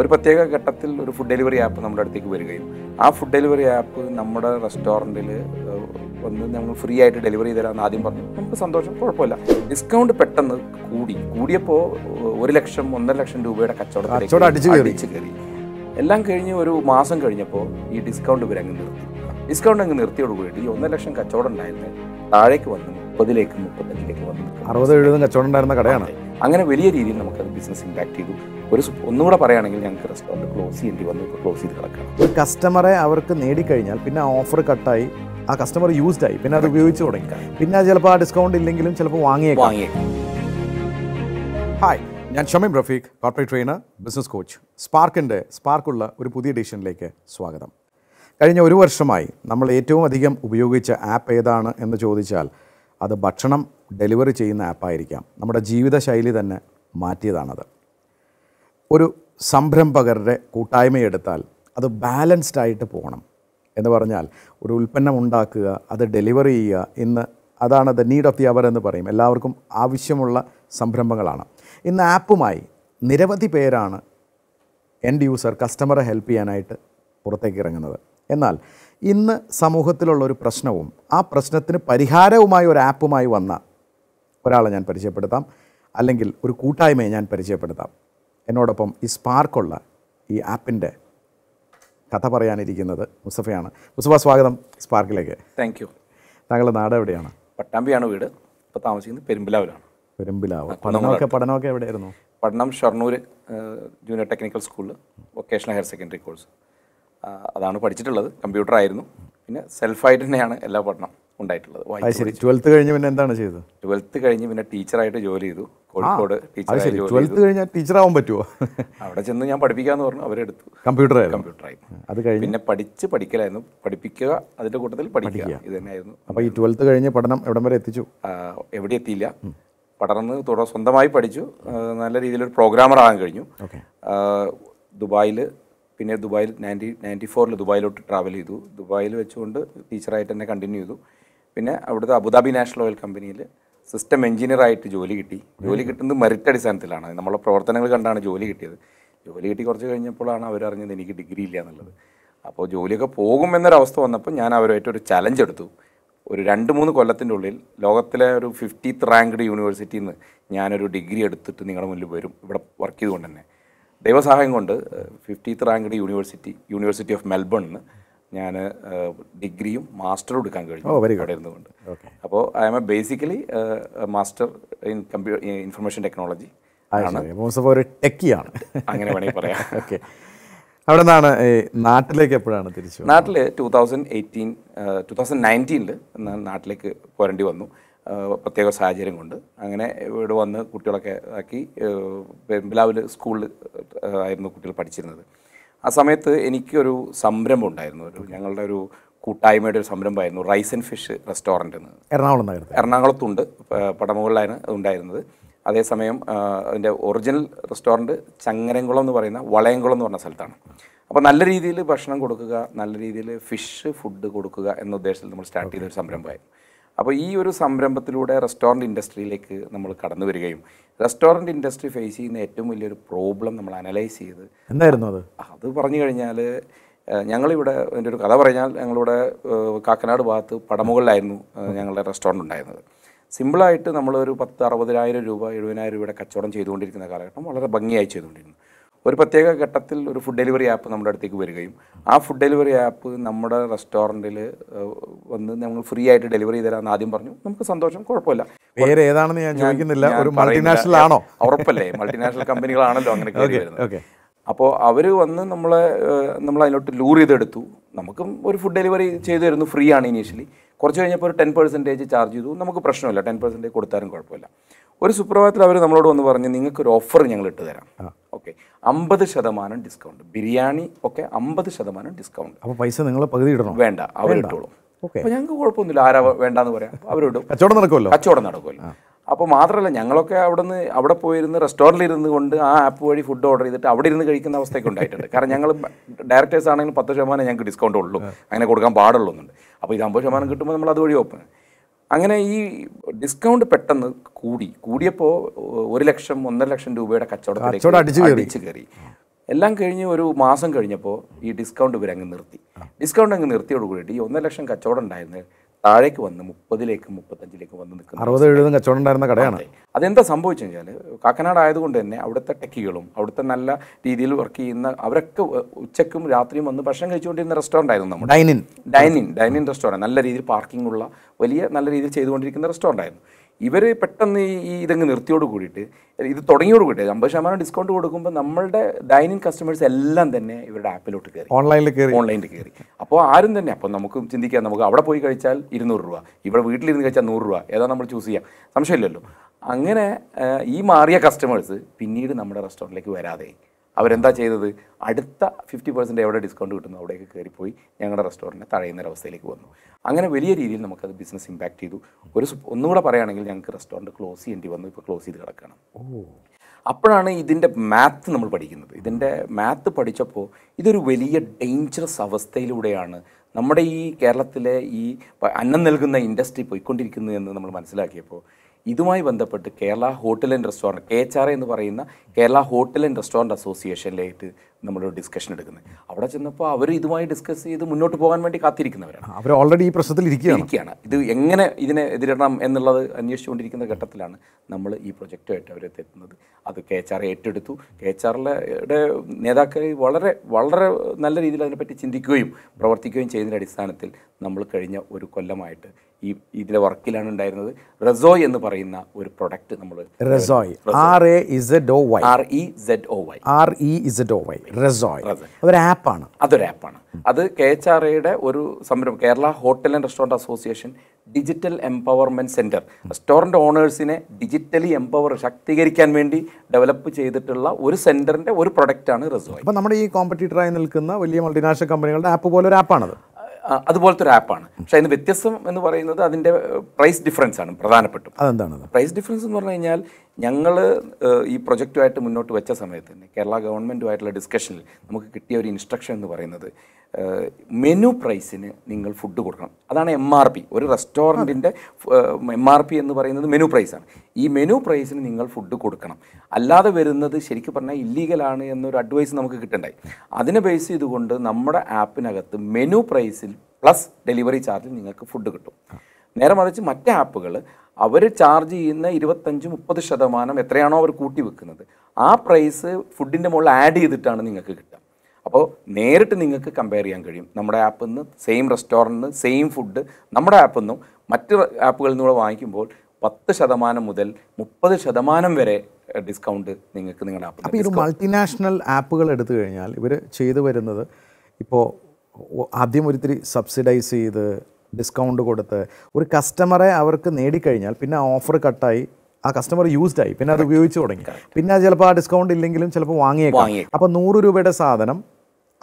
ഒരു പ്രത്യേക ഘട്ടത്തിൽ ഒരു ഫുഡ് ഡെലിവറി ആപ്പ് നമ്മുടെ അടുത്തേക്ക് വരികയും ആ ഫുഡ് ഡെലിവറി ആപ്പ് നമ്മുടെ റെസ്റ്റോറൻറ്റിൽ ഒന്ന് ഞങ്ങൾ ഫ്രീ ആയിട്ട് ഡെലിവറി തരാമെന്ന് ആദ്യം പറഞ്ഞു നമുക്ക് സന്തോഷം കുഴപ്പമില്ല ഡിസ്കൗണ്ട് പെട്ടെന്ന് കൂടി കൂടിയപ്പോൾ ഒരു ലക്ഷം ഒന്നര ലക്ഷം രൂപയുടെ കച്ചവടം അടിച്ചു കയറി എല്ലാം കഴിഞ്ഞ് ഒരു മാസം കഴിഞ്ഞപ്പോൾ ഈ ഡിസ്കൗണ്ട് ഇവർ അങ്ങ് നിർത്തി ഡിസ്കൗണ്ട് അങ്ങ് നിർത്തിയോടുകൂടി ഈ ഒന്നര ലക്ഷം കച്ചവടം ഉണ്ടായിരുന്നു താഴേക്ക് വന്നു മുപ്പതിലേക്ക് മുപ്പത്തഞ്ചിലേക്ക് വന്നു അറുപത് എഴുപതും കച്ചവടം ഉണ്ടായിരുന്ന കടയാണ് അങ്ങനെ വലിയ രീതിയിൽ നമുക്കത് ബിസിനസ് ഇമ്പാക്ട് ചെയ്തു ഒരു ഒന്നുകൂടെ പറയുകയാണെങ്കിൽ ഞങ്ങൾക്ക് റെസ്റ്റോറൻറ്റ് ക്ലോസ് ചെയ്യേണ്ടി വന്നു ക്ലോസ് ചെയ്ത് കിടക്കാം ഒരു കസ്റ്റമറെ അവർക്ക് നേടിക്കഴിഞ്ഞാൽ പിന്നെ ആ ഓഫർ കട്ടായി ആ കസ്റ്റമർ യൂസ്ഡ് ആയി പിന്നെ അത് ഉപയോഗിച്ച് തുടങ്ങി പിന്നെ ചിലപ്പോൾ ആ ഡിസ്കൗണ്ട് ഇല്ലെങ്കിലും ചിലപ്പോൾ വാങ്ങിയേക്കാം വാങ്ങിയ ഹായ് ഞാൻ Shameem Rafeeq corporate trainer business coach സ്പാർക്കിൻ്റെ സ്പാർക്കുള്ള ഒരു പുതിയ എഡിഷനിലേക്ക് സ്വാഗതം കഴിഞ്ഞ ഒരു വർഷമായി നമ്മൾ ഏറ്റവും അധികം ഉപയോഗിച്ച ആപ്പ് ഏതാണ് എന്ന് ചോദിച്ചാൽ അത് ഭക്ഷണം ഡെലിവറി ചെയ്യുന്ന ആപ്പായിരിക്കാം നമ്മുടെ ജീവിതശൈലി തന്നെ മാറ്റിയതാണത് ഒരു സംരംഭകരുടെ കൂട്ടായ്മയെടുത്താൽ അത് ബാലൻസ്ഡ് ആയിട്ട് പോകണം എന്ന് പറഞ്ഞാൽ ഒരു ഉൽപ്പന്നം ഉണ്ടാക്കുക അത് ഡെലിവറി ചെയ്യുക ഇന്ന് അതാണ് the need of the hour എന്ന് പറയും എല്ലാവർക്കും ആവശ്യമുള്ള സംരംഭങ്ങളാണ് ഇന്ന് ആപ്പുമായി നിരവധി പേരാണ് എൻഡ് യൂസർ കസ്റ്റമറെ ഹെൽപ്പ് ചെയ്യാനായിട്ട് പുറത്തേക്ക് ഇറങ്ങുന്നത് എന്നാൽ ഇന്ന് സമൂഹത്തിലുള്ള ഒരു പ്രശ്നവും ആ പ്രശ്നത്തിന് പരിഹാരവുമായി ഒരു ആപ്പുമായി വന്ന ഒരാളെ ഞാൻ പരിചയപ്പെടുത്താം അല്ലെങ്കിൽ ഒരു കൂട്ടായ്മയെ ഞാൻ പരിചയപ്പെടുത്താം എന്നോടൊപ്പം ഈ സ്പാർക്കുള്ള ഈ ആപ്പിൻ്റെ കഥ പറയാനിരിക്കുന്നത് മുസഫയാണ് മുസഫ സ്വാഗതം സ്പാർക്കിലേക്ക് താങ്ക് യു താങ്കളുടെ നാട് എവിടെയാണ് പട്ടാമ്പിയാണ് വീട് ഇപ്പോൾ താമസിക്കുന്നത് പെരുമ്പിലാവിലാണ് പെരുമ്പിലാവ് പഠനമൊക്കെ പഠനമൊക്കെ എവിടെയായിരുന്നു പഠനം ഷൊർണൂർ ജൂനിയർ ടെക്നിക്കൽ സ്കൂളിൽ വൊക്കേഷണൽ ഹയർ സെക്കൻഡറി കോഴ്സ് അതാണ് പഠിച്ചിട്ടുള്ളത് കമ്പ്യൂട്ടർ ആയിരുന്നു പിന്നെ സെൽഫായിട്ട് തന്നെയാണ് എല്ലാ പഠനം ഉണ്ടായിട്ടുള്ളത് കഴിഞ്ഞ് പിന്നെ എന്താണ് ചെയ്തത് ട്വൽത്ത് കഴിഞ്ഞ് പിന്നെ ടീച്ചറായിട്ട് ജോലി ചെയ്തു കോഴിക്കോട് ട്വൽത്ത് കഴിഞ്ഞാൽ ടീച്ചറാവാൻ പറ്റുമോ അവിടെ ചെന്ന് ഞാൻ പഠിപ്പിക്കാന്ന് പറഞ്ഞു അവരെടുത്തു കമ്പ്യൂട്ടർ കമ്പ്യൂട്ടറായി അത് കഴിഞ്ഞ് പിന്നെ പഠിച്ച് പഠിക്കലായിരുന്നു പഠിപ്പിക്കുക അതിന്റെ കൂട്ടത്തിൽ പഠിക്കുക ഇത് തന്നെയായിരുന്നു അപ്പോൾ ഈ ട്വൽത്ത് കഴിഞ്ഞ് പഠനം എവിടം വരെ എത്തിച്ചു എവിടെ എത്തിയില്ല പഠനം തുടർ സ്വന്തമായി പഠിച്ചു നല്ല രീതിയിലൊരു പ്രോഗ്രാമർ ആകാൻ കഴിഞ്ഞു ദുബായിൽ പിന്നെ ദുബായിൽ നയൻറ്റി നയൻറ്റി ഫോറിൽ ദുബായിലോട്ട് ട്രാവൽ ചെയ്തു ദുബായിൽ വെച്ചുകൊണ്ട് ടീച്ചറായിട്ട് തന്നെ കണ്ടിന്യൂ ചെയ്തു പിന്നെ അവിടുത്തെ അബുദാബി നാഷണൽ ഓയിൽ കമ്പനിയിൽ സിസ്റ്റം എഞ്ചിനീയർ ആയിട്ട് ജോലി കിട്ടി ജോലി കിട്ടുന്നത് മെറിറ്റ് അടിസ്ഥാനത്തിലാണ് നമ്മളെ പ്രവർത്തനങ്ങൾ കണ്ടാണ് ജോലി കിട്ടിയത് ജോലി കിട്ടി കുറച്ച് കഴിഞ്ഞപ്പോഴാണ് അവരറിഞ്ഞത് എനിക്ക് ഡിഗ്രി ഇല്ല എന്നുള്ളത് അപ്പോൾ ജോലിയൊക്കെ പോകും വന്നപ്പോൾ ഞാൻ അവരുമായിട്ട് ഒരു ചലഞ്ച് എടുത്തു ഒരു രണ്ട് മൂന്ന് കൊല്ലത്തിൻ്റെ ഉള്ളിൽ ലോകത്തിലെ ഒരു ഫിഫ്റ്റീത്ത് റാങ്ക്ഡ് യൂണിവേഴ്സിറ്റിയിൽ നിന്ന് ഞാനൊരു ഡിഗ്രി എടുത്തിട്ട് നിങ്ങളുടെ മുന്നിൽ വരും ഇവിടെ വർക്ക് ചെയ്തുകൊണ്ട് തന്നെ ദൈവസഹായം കൊണ്ട് fiftieth ranked university university of മെൽബണിന്ന് ഞാൻ ഡിഗ്രിയും മാസ്റ്ററും എടുക്കാൻ കഴിഞ്ഞു അവിടെ ഇരുന്നുകൊണ്ട് അപ്പോൾ I'm a basically master in കമ്പ്യൂ ഇൻഫർമേഷൻ ടെക്നോളജി ടെക്കിയാണ് അങ്ങനെ വേണമെങ്കിൽ പറയാം ഓക്കെ അവിടെ നിന്നാണ് നാട്ടിലേക്ക് എപ്പോഴാണ് തിരിച്ചു നാട്ടിൽ two thousand eighteen two thousand നയൻറ്റീനിൽ നാട്ടിലേക്ക് പോരേണ്ടി വന്നു പ്രത്യേക സാഹചര്യം കൊണ്ട് അങ്ങനെ ഇവിടെ വന്ന് കുട്ടികളൊക്കെ ആക്കി പെരുമ്പലാവിൽ സ്കൂളിൽ ആയിരുന്നു കുട്ടികൾ പഠിച്ചിരുന്നത് ആ സമയത്ത് എനിക്കൊരു സംരംഭം ഉണ്ടായിരുന്നു ഒരു ഞങ്ങളുടെ ഒരു കൂട്ടായ്മയുടെ ഒരു സംരംഭമായിരുന്നു റൈസ് ആൻഡ് ഫിഷ് റെസ്റ്റോറൻ്റ് എന്ന് എറണാകുളം നഗരത്തിൽ എറണാകുളത്തുണ്ട് പടമുകളിലാണ് ഉണ്ടായിരുന്നത് അതേസമയം അതിൻ്റെ ഒറിജിനൽ റെസ്റ്റോറൻറ്റ് ചങ്ങരംകുളം എന്ന് പറയുന്ന വളയംകുളം എന്ന് പറഞ്ഞ സ്ഥലത്താണ് അപ്പോൾ നല്ല രീതിയിൽ ഭക്ഷണം കൊടുക്കുക നല്ല രീതിയിൽ ഫിഷ് ഫുഡ് കൊടുക്കുക എന്ന ഉദ്ദേശത്തിൽ നമ്മൾ സ്റ്റാർട്ട് ചെയ്ത ഒരു സംരംഭമായിരുന്നു അപ്പോൾ ഈ ഒരു സംരംഭത്തിലൂടെ റെസ്റ്റോറൻറ്റ് ഇൻഡസ്ട്രിയിലേക്ക് നമ്മൾ കടന്നു വരികയും റെസ്റ്റോറൻറ്റ് ഇൻഡസ്ട്രി ഫേസ് ചെയ്യുന്ന ഏറ്റവും വലിയൊരു പ്രോബ്ലം നമ്മൾ അനലൈസ് ചെയ്ത് എന്തായിരുന്നു അത് അത് പറഞ്ഞു കഴിഞ്ഞാൽ ഞങ്ങളിവിടെ എൻ്റെ ഒരു കഥ പറഞ്ഞാൽ ഞങ്ങളിവിടെ കാക്കനാട് ഭാഗത്ത് പടമുകളിലായിരുന്നു ഞങ്ങളുടെ റെസ്റ്റോറൻ്റ് ഉണ്ടായിരുന്നത് സിമ്പിളായിട്ട് നമ്മളൊരു പത്ത് അറുപതിനായിരം രൂപ എഴുപതിനായിരം രൂപയുടെ കച്ചവടം ചെയ്തുകൊണ്ടിരിക്കുന്ന കാലഘട്ടം വളരെ ഭംഗിയായി ചെയ്തുകൊണ്ടിരുന്നു ഒരു പ്രത്യേക ഘട്ടത്തിൽ ഒരു ഫുഡ് ഡെലിവറി ആപ്പ് നമ്മുടെ അടുത്തേക്ക് വരികയും ആ ഫുഡ് ഡെലിവറി ആപ്പ് നമ്മുടെ റെസ്റ്റോറൻറ്റിൽ വന്ന് ഞങ്ങൾ ഫ്രീ ആയിട്ട് ഡെലിവറി ചെയ്തരാന്ന് ആദ്യം പറഞ്ഞു നമുക്ക് സന്തോഷം കുഴപ്പമില്ല വേറെ ഏതാണെന്ന് ഞാൻ ചോദിക്കുന്നില്ല ഒരു മൾട്ടിനാഷണൽ ആണോ ഉറപ്പല്ലേ മൾട്ടിനാഷണൽ കമ്പനികളാണല്ലോ അങ്ങനെ അപ്പോൾ അവർ വന്ന് നമ്മളെ നമ്മൾ അതിലോട്ട് ലൂർ ചെയ്തെടുത്തു നമുക്കും ഒരു ഫുഡ് ഡെലിവറി ചെയ്തു തരുന്നു ഫ്രീ ആണ് ഇനീഷ്യലി കുറച്ച് കഴിഞ്ഞപ്പോൾ ഒരു ടെൻ പെർസെൻറ്റേജ് ചാർജ് ചെയ്തു നമുക്ക് പ്രശ്നമില്ല ടെൻ പെർസെൻറ്റേജ് കൊടുത്താലും കുഴപ്പമില്ല ഒരു സുപ്രഭാതത്തിൽ അവർ നമ്മളോട് വന്ന് പറഞ്ഞ് നിങ്ങൾക്കൊരു ഓഫർ ഞങ്ങൾ ഇട്ട് തരാം ഓക്കെ അമ്പത് ശതമാനം ഡിസ്കൗണ്ട് ബിരിയാണി ഒക്കെ അമ്പത് ശതമാനം ഡിസ്കൗണ്ട് അപ്പോൾ പൈസ നിങ്ങൾ പകുതി ഇടണം വേണ്ട അവരിട്ടോളും അപ്പോൾ ഞങ്ങൾക്ക് കുഴപ്പമൊന്നുമില്ല ആരാ വേണ്ടെന്ന് പറയാം അവരോട് കച്ചവടം നടക്കുമല്ലോ കച്ചവടം നടക്കുമല്ലോ അപ്പോൾ മാത്രമല്ല ഞങ്ങളൊക്കെ അവിടെ നിന്ന് അവിടെ പോയിരുന്ന് റെസ്റ്റോറൻറ്റിൽ ഇരുന്ന് കൊണ്ട് ആ ആപ്പ് വഴി ഫുഡ് ഓർഡർ ചെയ്തിട്ട് അവിടെ ഇരുന്ന് കഴിക്കുന്ന അവസ്ഥയൊക്കെ ഉണ്ടായിട്ടുണ്ട് കാരണം ഞങ്ങൾ ഡയറക്ടേഴ്സ് ആണെങ്കിലും പത്ത് ശതമാനം ഞങ്ങൾക്ക് ഡിസ്കൗണ്ട് ഉള്ളൂ അങ്ങനെ കൊടുക്കാൻ പാടുള്ളൂന്നുണ്ട് അപ്പോൾ ഇത് അമ്പത് ശതമാനം കിട്ടുമ്പോൾ നമ്മൾ അതുവഴി ഓപ്പൺ അങ്ങനെ ഈ ഡിസ്കൗണ്ട് പെട്ടെന്ന് കൂടി കൂടിയപ്പോൾ ഒരു ലക്ഷം ഒന്നര ലക്ഷം രൂപയുടെ കച്ചവടം അടിച്ചു കയറി എല്ലാം കഴിഞ്ഞ് ഒരു മാസം കഴിഞ്ഞപ്പോൾ ഈ ഡിസ്കൗണ്ട് ഇവരങ്ങ് അങ്ങ് നിർത്തി ഡിസ്കൗണ്ട് അങ്ങ് കൂടിയിട്ട് ഈ ഒന്നര ലക്ഷം കച്ചവടം ഉണ്ടായിരുന്നത് താഴേക്ക് വന്ന് മുപ്പതിലേക്ക് മുപ്പത്തഞ്ചിലേക്ക് വന്ന് നിൽക്കുന്നത് അറുപത് എഴുപതും കച്ചവടം ഉണ്ടായിരുന്ന കടയാണ് അതെന്താ സംഭവിച്ചു കഴിഞ്ഞാൽ കാക്കനാട് ആയതുകൊണ്ട് തന്നെ അവിടുത്തെ ടെക്കികളും അവിടുത്തെ നല്ല രീതിയിൽ വർക്ക് ചെയ്യുന്ന അവരൊക്കെ ഉച്ചക്കും രാത്രിയും വന്ന് ഭക്ഷണം കഴിച്ചുകൊണ്ടിരുന്ന റെസ്റ്റോറൻ്റ് ആയിരുന്നു നമ്മുടെ ഡൈനിങ് ഡൈനിങ് ഡൈനിങ് റെസ്റ്റോറൻറ്റ് നല്ല രീതിയിൽ പാർക്കിംഗ് ഉള്ള വലിയ നല്ല രീതിയിൽ ചെയ്തുകൊണ്ടിരിക്കുന്ന റെസ്റ്റോറൻ്റ് ആയിരുന്നു ഇവർ പെട്ടെന്ന് ഈ ഇതങ്ങ് നിർത്തിയോട് കൂടിയിട്ട് ഇത് തുടങ്ങിയോട് കൂടിയിട്ട് അമ്പത് ശതമാനം ഡിസ്കൗണ്ട് കൊടുക്കുമ്പോൾ നമ്മളുടെ ഡൈനിങ് കസ്റ്റമേഴ്സ് എല്ലാം തന്നെ ഇവരുടെ ആപ്പിലോട്ട് കയറി ഓൺലൈനിൽ കയറി ഓൺലൈനിൽ കയറി അപ്പോൾ ആരും തന്നെ അപ്പോൾ നമുക്ക് ചിന്തിക്കാം നമുക്ക് അവിടെ പോയി കഴിച്ചാൽ ഇരുന്നൂറ് രൂപ ഇവിടെ വീട്ടിലിരുന്ന് കഴിച്ചാൽ നൂറ് രൂപ ഏതാ നമ്മൾ ചൂസ് ചെയ്യാം സംശയമില്ലല്ലോ അങ്ങനെ ഈ മാറിയ കസ്റ്റമേഴ്സ് പിന്നീട് നമ്മുടെ റെസ്റ്റോറൻറ്റിലേക്ക് വരാതെ അവരെന്താ ചെയ്തത് അടുത്ത ഫിഫ്റ്റി പെർസെൻറ്റ് എവിടെ ഡിസ്കൗണ്ട് കിട്ടുന്നു അവിടെയൊക്കെ കയറിപ്പോയി ഞങ്ങളുടെ റെസ്റ്റോറൻറ്റ് അവസ്ഥയിലേക്ക് വന്നു അങ്ങനെ വലിയ രീതിയിൽ നമുക്കത് ബിസിനസ് ഇമ്പാക്റ്റ് ചെയ്തു ഒരു ഒന്നുകൂടെ പറയുകയാണെങ്കിൽ ഞങ്ങൾക്ക് റെസ്റ്റോറൻറ്റ് ക്ലോസ് ചെയ്യേണ്ടി വന്നു ഇപ്പോൾ ക്ലോസ് ചെയ്ത് കിടക്കണം അപ്പോഴാണ് ഇതിൻ്റെ മാത്ത് നമ്മൾ പഠിക്കുന്നത് ഇതിൻ്റെ മാത്ത് പഠിച്ചപ്പോൾ ഇതൊരു വലിയ ഡേഞ്ചറസ് അവസ്ഥയിലൂടെയാണ് നമ്മുടെ ഈ കേരളത്തിലെ ഈ അന്നം നൽകുന്ന ഇൻഡസ്ട്രി പോയിക്കൊണ്ടിരിക്കുന്നത് എന്ന് നമ്മൾ മനസ്സിലാക്കിയപ്പോൾ ഇതുമായി ബന്ധപ്പെട്ട് Kerala hotel and restaurant H R എന്ന് പറയുന്ന കേരള ഹോട്ടൽ ആൻഡ് റെസ്റ്റോറൻറ്റ് അസോസിയേഷനിലേക്ക് നമ്മൾ ഡിസ്കഷൻ എടുക്കുന്നത് അവിടെ ചെന്നപ്പോൾ അവർ ഇതുമായി ഡിസ്കസ് ചെയ്ത് മുന്നോട്ട് പോകാൻ വേണ്ടി കാത്തിരിക്കുന്നവരാണ് അവർ ഓൾറെഡി ഈ പ്രശ്നത്തിൽ ഇരിക്കുകയാണ് ഇത് എങ്ങനെ ഇതിനെ എതിരിടണം എന്നുള്ളത് അന്വേഷിച്ചുകൊണ്ടിരിക്കുന്ന ഘട്ടത്തിലാണ് നമ്മൾ ഈ പ്രൊജക്റ്റുമായിട്ട് അവരെ തെറ്റുന്നത് അത് കെ എച്ച് ആർ ഏറ്റെടുത്തു കെ എച്ച് ആറിലെ നേതാക്കൾ വളരെ വളരെ നല്ല രീതിയിൽ അതിനെപ്പറ്റി ചിന്തിക്കുകയും പ്രവർത്തിക്കുകയും ചെയ്യുന്നതിൻ്റെ അടിസ്ഥാനത്തിൽ നമ്മൾ കഴിഞ്ഞ ഒരു കൊല്ലമായിട്ട് ഈ ഇതിലെ വർക്കിലാണ് ഉണ്ടായിരുന്നത് റെസോയ് എന്ന് പറയുന്ന ഒരു പ്രൊഡക്റ്റ് നമ്മൾ Rezoy R A S O Y R E Z O Y R E Z O Y Rezoy അതൊരു ആപ്പാണ് അതൊരു ആപ്പാണ് അത് കെ എച്ച് ആർ എയുടെ ഒരു സംരംഭം Kerala hotel and restaurant association digital empowerment centre restaurant ഓണേഴ്സിനെ ഡിജിറ്റലി എംപവർ ശാക്തീകരിക്കാൻ വേണ്ടി ഡെവലപ്പ് ചെയ്തിട്ടുള്ള ഒരു സെൻറ്ററിൻ്റെ ഒരു പ്രൊഡക്റ്റാണ് റെസോയ് അപ്പോൾ നമ്മുടെ ഈ കോമ്പറ്റീറ്ററായി നിൽക്കുന്ന വലിയ മൾട്ടിനാഷണൽ കമ്പനികളുടെ ആപ്പ് പോലെ ഒരു ആപ്പാണത് അതുപോലത്തെ ഒരു ആപ്പാണ് പക്ഷെ അതിന് വ്യത്യസ്തം എന്ന് പറയുന്നത് അതിൻ്റെ പ്രൈസ് ഡിഫറൻസ് ആണ് പ്രധാനപ്പെട്ടു അതെന്താണ് പ്രൈസ് ഡിഫറൻസ് എന്ന് പറഞ്ഞു കഴിഞ്ഞാൽ ഞങ്ങൾ ഈ പ്രൊജക്റ്റുമായിട്ട് മുന്നോട്ട് വെച്ച സമയത്ത് തന്നെ കേരള ഗവൺമെൻറ്റുമായിട്ടുള്ള ഡിസ്കഷനിൽ നമുക്ക് കിട്ടിയ ഒരു ഇൻസ്ട്രക്ഷൻ എന്ന് പറയുന്നത് മെനു പ്രൈസിന് നിങ്ങൾ ഫുഡ് കൊടുക്കണം അതാണ് എം ആർ പി ഒരു റെസ്റ്റോറൻറ്റിൻ്റെ എം ആർ പി എന്ന് പറയുന്നത് മെനു പ്രൈസാണ് ഈ മെനു പ്രൈസിന് നിങ്ങൾ ഫുഡ് കൊടുക്കണം അല്ലാതെ വരുന്നത് ശരിക്കും പറഞ്ഞാൽ ഇല്ലീഗലാണ് എന്നൊരു അഡ്വൈസ് നമുക്ക് കിട്ടണ്ടായി അതിനെ ബേസ് ചെയ്തുകൊണ്ട് നമ്മുടെ ആപ്പിനകത്ത് മെനു പ്രൈസിൽ പ്ലസ് ഡെലിവറി ചാർജിൽ നിങ്ങൾക്ക് ഫുഡ് കിട്ടും നേരെ മറിച്ച് മറ്റേ ആപ്പുകൾ അവർ ചാർജ് ചെയ്യുന്ന ഇരുപത്തഞ്ച് മുപ്പത് ശതമാനം എത്രയാണോ അവർ കൂട്ടി വെക്കുന്നത് ആ പ്രൈസ് ഫുഡിൻ്റെ മുകളിൽ ആഡ് ചെയ്തിട്ടാണ് നിങ്ങൾക്ക് കിട്ടുക അപ്പോൾ നേരിട്ട് നിങ്ങൾക്ക് കമ്പയർ ചെയ്യാൻ കഴിയും നമ്മുടെ ആപ്പിൽ നിന്ന് സെയിം റെസ്റ്റോറൻറ്റിൽ നിന്ന് സെയിം ഫുഡ് നമ്മുടെ ആപ്പിൽ നിന്നും മറ്റ് ആപ്പുകളിൽ കൂടെ വാങ്ങിക്കുമ്പോൾ പത്ത് ശതമാനം മുതൽ മുപ്പത് ശതമാനം വരെ ഡിസ്കൗണ്ട് നിങ്ങൾക്ക് നിങ്ങളുടെ ആപ്പ് അപ്പോൾ ഈ ഒരു മൾട്ടിനാഷണൽ ആപ്പുകൾ എടുത്തു കഴിഞ്ഞാൽ ഇവർ ചെയ്തു വരുന്നത് ഇപ്പോൾ ആദ്യം ഒരിത്തിരി സബ്സിഡൈസ് ചെയ്ത് ഡിസ്കൗണ്ട് കൊടുത്ത് ഒരു കസ്റ്റമറെ അവർക്ക് നേടിക്കഴിഞ്ഞാൽ പിന്നെ ആ ഓഫർ കട്ടായി ആ കസ്റ്റമർ യൂസ്ഡ് ആയി പിന്നെ അത് ഉപയോഗിച്ച് തുടങ്ങി പിന്നെ ചിലപ്പോൾ ആ ഡിസ്കൗണ്ട് ഇല്ലെങ്കിലും ചിലപ്പോൾ വാങ്ങിയേക്കാം അപ്പോൾ നൂറ് രൂപയുടെ സാധനം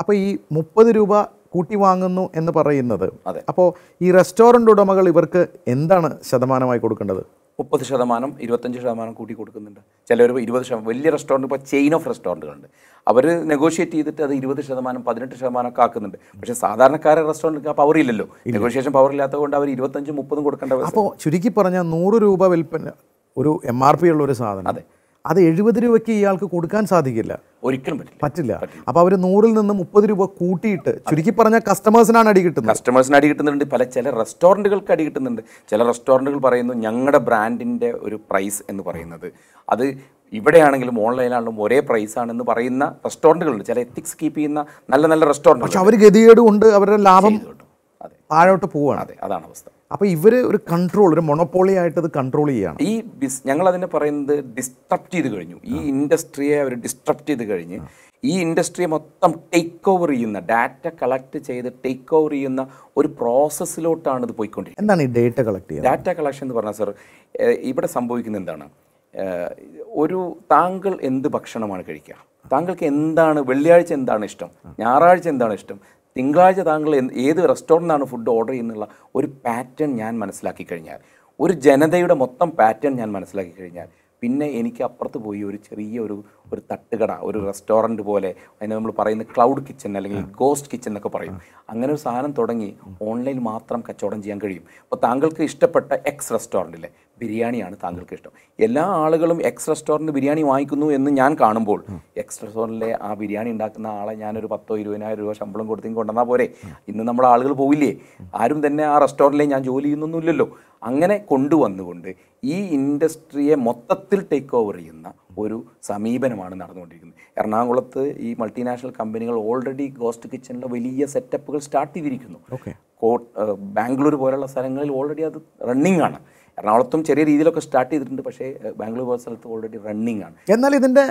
അപ്പോൾ ഈ മുപ്പത് രൂപ കൂട്ടി വാങ്ങുന്നു എന്ന് പറയുന്നത് അപ്പോൾ ഈ റെസ്റ്റോറൻറ്റ് ഉടമകൾ ഇവർക്ക് എന്താണ് ശതമാനമായി കൊടുക്കേണ്ടത് മുപ്പത് ശതമാനം ഇരുപത്തഞ്ച് ശതമാനം കൂട്ടി കൊടുക്കുന്നുണ്ട് ചിലർ ഇരുപത് ശതമാനം വലിയ റെസ്റ്റോറൻറ്റ് ഇപ്പോൾ ചെയിൻ ഓഫ് റെസ്റ്റോറൻറ്റുകളുണ്ട് അവർ നെഗോഷിയേറ്റ് ചെയ്തിട്ട് അത് ഇരുപത് ശതമാനം പതിനെട്ട് ശതമാനം ഒക്കെ ആക്കുന്നുണ്ട് പക്ഷേ സാധാരണക്കാരെ റെസ്റ്റോറൻറ്റ് ആ പവർ ഇല്ലല്ലോ നെഗോഷിയേഷൻ പവർ ഇല്ലാത്തതുകൊണ്ട് അവർ ഇരുപത്തഞ്ചും മുപ്പതും കൊടുക്കേണ്ട അപ്പോൾ ചുരുക്കി പറഞ്ഞാൽ നൂറ് രൂപ വിൽപ്പന ഒരു എം ആർ പി ഉള്ള ഒരു സാധനം അതെ അത് എഴുപത് രൂപയ്ക്ക് ഇയാൾക്ക് കൊടുക്കാൻ സാധിക്കില്ല ഒരിക്കലും പറ്റില്ല പറ്റില്ല അപ്പോൾ അവർ നൂറിൽ നിന്ന് മുപ്പത് രൂപ കൂട്ടിയിട്ട് ചുരുക്കി പറഞ്ഞാൽ കസ്റ്റമേഴ്സിനാണ് അടി കിട്ടുന്നത് കസ്റ്റമേഴ്സിന് അടി കിട്ടുന്നുണ്ട് പല ചില റെസ്റ്റോറൻറ്റുകൾക്ക് അടി കിട്ടുന്നുണ്ട് ചില റെസ്റ്റോറൻറ്റുകൾ പറയുന്നു ഞങ്ങളുടെ ബ്രാൻഡിന്റെ ഒരു പ്രൈസ് എന്ന് പറയുന്നത് അത് ഇവിടെയാണെങ്കിലും ഓൺലൈനാണെങ്കിലും ഒരേ പ്രൈസ് ആണെന്ന് പറയുന്ന റെസ്റ്റോറൻറ്റുകളുണ്ട് ചില എത്തിക്സ് കീപ്പ് ചെയ്യുന്ന നല്ല നല്ല റെസ്റ്റോറൻറ്റ് പക്ഷെ അവർ ഗതികേടും അവരുടെ ലാഭം താഴോട്ട് പോവുകയാണ് അതെ അതാണ് അവസ്ഥ അപ്പോൾ ഇവർ ഒരു കൺട്രോൾ ഒരു മൊണോപോളി ആയിട്ട് അത് കൺട്രോൾ ചെയ്യുകയാണ് ഈ ബിസ് ഞങ്ങൾ അതിനെ പറയുന്നത് ഡിസ്ട്രപ്റ്റ് ചെയ്ത് കഴിഞ്ഞു ഈ ഇൻഡസ്ട്രിയെ അവർ ഡിസ്ട്രപ്റ്റ് ചെയ്ത് കഴിഞ്ഞ് ഈ ഇൻഡസ്ട്രിയെ മൊത്തം ടേക്ക് ഓവർ ചെയ്യുന്ന ഡാറ്റ കളക്ട് ചെയ്ത് ടേക്ക് ഓവർ ചെയ്യുന്ന ഒരു പ്രോസസ്സിലോട്ടാണ് ഇത് പോയിക്കൊണ്ടിരിക്കുന്നത് എന്താണ് ഈ ഡേറ്റ കളക്ട് ചെയ്യുക ഡാറ്റ കളക്ഷൻ എന്ന് പറഞ്ഞാൽ സർ ഇവിടെ സംഭവിക്കുന്നത് എന്താണ് ഒരു താങ്കൾ എന്ത് ഭക്ഷണമാണ് കഴിക്കുക താങ്കൾക്ക് എന്താണ് വെള്ളിയാഴ്ച എന്താണ് ഇഷ്ടം ഞായറാഴ്ച എന്താണ് ഇഷ്ടം തിങ്കളാഴ്ച താങ്കൾ ഏത് റെസ്റ്റോറൻറ്റാണ് ഫുഡ് ഓർഡർ ചെയ്യുന്നുള്ള ഒരു പാറ്റേൺ ഞാൻ മനസ്സിലാക്കി കഴിഞ്ഞാൽ ഒരു ജനതയുടെ മൊത്തം പാറ്റേൺ ഞാൻ മനസ്സിലാക്കി കഴിഞ്ഞാൽ പിന്നെ എനിക്ക് അപ്പുറത്ത് പോയി ഒരു ചെറിയ ഒരു ഒരു തട്ടുകട ഒരു റെസ്റ്റോറൻറ്റ് പോലെ അതിനെ നമ്മൾ പറയുന്ന ക്ലൗഡ് കിച്ചൺ അല്ലെങ്കിൽ ഗോസ്റ്റ് കിച്ചൺ എന്നൊക്കെ പറയും അങ്ങനെ ഒരു സാധനം തുടങ്ങി ഓൺലൈൻ മാത്രം കച്ചവടം ചെയ്യാൻ കഴിയും അപ്പോൾ താങ്കൾക്ക് ഇഷ്ടപ്പെട്ട എക്സ് റെസ്റ്റോറൻറ്റിലെ ബിരിയാണിയാണ് താങ്കൾക്ക് ഇഷ്ടം എല്ലാ ആളുകളും എക്സ് റെസ്റ്റോറൻറ്റ് ബിരിയാണി വാങ്ങിക്കുന്നു എന്ന് ഞാൻ കാണുമ്പോൾ എക്സ് റെസ്റ്റോറൻറ്റിലെ ആ ബിരിയാണി ഉണ്ടാക്കുന്ന ആളെ ഞാനൊരു പത്തോ ഇരുപതിനായിരം രൂപ ശമ്പളം കൊടുത്തെങ്കിൽ കൊണ്ടുവന്നാൽ പോരെ ഇന്ന് നമ്മുടെ ആളുകൾ പോയില്ലേ ആരും തന്നെ ആ റെസ്റ്റോറൻറ്റിലെ ഞാൻ ജോലി ചെയ്യുന്നൊന്നുമില്ലല്ലോ അങ്ങനെ കൊണ്ടുവന്നുകൊണ്ട് ഈ ഇൻഡസ്ട്രിയെ മൊത്തത്തിൽ ടേക്ക് ഓവർ ചെയ്യുന്ന ഒരു സമീപനമാണ് നടന്നുകൊണ്ടിരിക്കുന്നത് എറണാകുളത്ത് ഈ മൾട്ടിനാഷണൽ കമ്പനികൾ ഓൾറെഡി ഗോസ്റ്റ് കിച്ചണിലെ വലിയ സെറ്റപ്പുകൾ സ്റ്റാർട്ട് ചെയ്തിരിക്കുന്നു ബാംഗ്ലൂർ പോലുള്ള സ്ഥലങ്ങളിൽ ഓൾറെഡി അത് റണ്ണിങ് ആണ് എറണാകുളത്തും ചെറിയ രീതിയിലൊക്കെ സ്റ്റാർട്ട് ചെയ്തിട്ടുണ്ട് പക്ഷേ ബാംഗ്ലൂർ പോലെ സ്ഥലത്ത് ഓൾറെഡി റണ്ണിങ് ആണ് എന്നാൽ ഇതിൻ്റെ